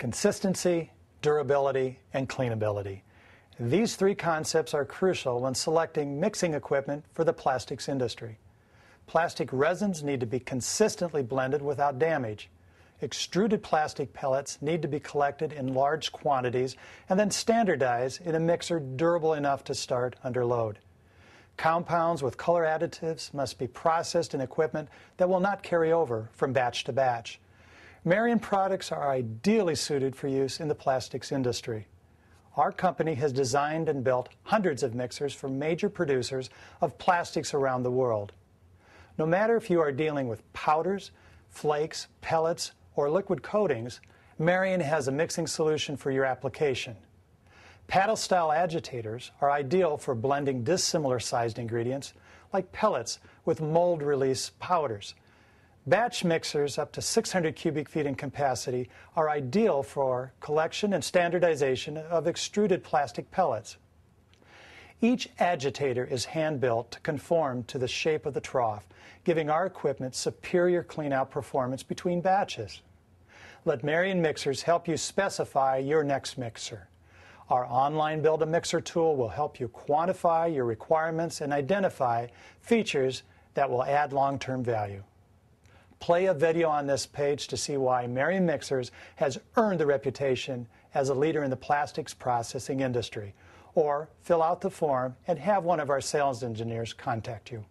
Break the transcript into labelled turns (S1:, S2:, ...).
S1: consistency, durability, and cleanability. These three concepts are crucial when selecting mixing equipment for the plastics industry. Plastic resins need to be consistently blended without damage. Extruded plastic pellets need to be collected in large quantities and then standardized in a mixer durable enough to start under load. Compounds with color additives must be processed in equipment that will not carry over from batch to batch. Marion products are ideally suited for use in the plastics industry. Our company has designed and built hundreds of mixers for major producers of plastics around the world. No matter if you are dealing with powders, flakes, pellets, or liquid coatings, Marion has a mixing solution for your application. Paddle style agitators are ideal for blending dissimilar sized ingredients like pellets with mold release powders Batch mixers up to 600 cubic feet in capacity are ideal for collection and standardization of extruded plastic pellets. Each agitator is hand-built to conform to the shape of the trough, giving our equipment superior cleanout performance between batches. Let Marion Mixers help you specify your next mixer. Our online Build a Mixer tool will help you quantify your requirements and identify features that will add long-term value. Play a video on this page to see why Mary Mixers has earned the reputation as a leader in the plastics processing industry. Or fill out the form and have one of our sales engineers contact you.